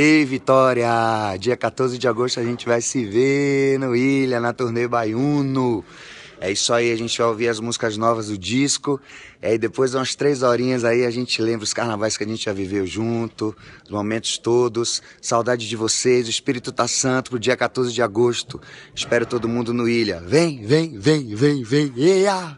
Ei, Vitória! Dia 14 de agosto a gente vai se ver no Ilha, na turnê Baiuno. É isso aí, a gente vai ouvir as músicas novas do disco. É, e depois, umas três horinhas aí, a gente lembra os carnavais que a gente já viveu junto, os momentos todos. Saudade de vocês, o espírito tá santo pro dia 14 de agosto. Espero todo mundo no Ilha. Vem, vem, vem, vem, vem, yeah!